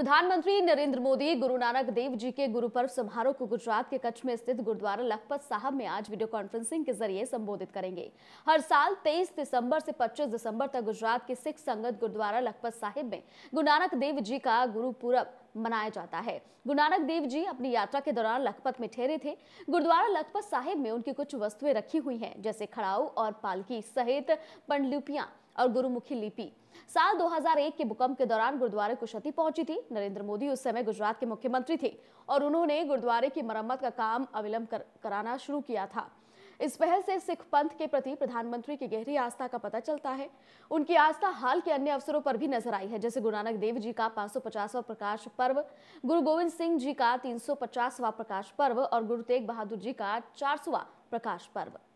प्रधानमंत्री नरेंद्र मोदी गुरु नानक देव जी के गुरु पर्व समारोह को गुजरात के कच्छ में स्थित गुरुद्वारा लखपत साहब में आज वीडियो कॉन्फ्रेंसिंग के जरिए संबोधित करेंगे हर साल 23 दिसंबर से 25 दिसंबर तक गुजरात के सिख संगत गुरुद्वारा लखपत साहिब में गुरु नानक देव जी का गुरु मनाया जाता है गुरु नानक देव जी अपनी यात्रा के दौरान लखपत में ठहरे थे गुरुद्वारा लखपत साहिब में उनकी कुछ वस्तुएं रखी हुई हैं जैसे खड़ाऊ और पालकी सहित पंडलिपियां और गुरुमुखी लिपि साल 2001 के भूकंप के दौरान गुरुद्वारे को क्षति पहुंची थी नरेंद्र मोदी उस समय गुजरात के मुख्यमंत्री थे और उन्होंने गुरुद्वारे की मरम्मत का काम अविलंब कर, कराना शुरू किया था इस पहल से सिख पंथ के प्रति प्रधानमंत्री की गहरी आस्था का पता चलता है उनकी आस्था हाल के अन्य अवसरों पर भी नजर आई है जैसे गुरु नानक देव जी का पाँच प्रकाश पर्व गुरु गोविंद सिंह जी का तीन प्रकाश पर्व और गुरु तेग बहादुर जी का चार प्रकाश पर्व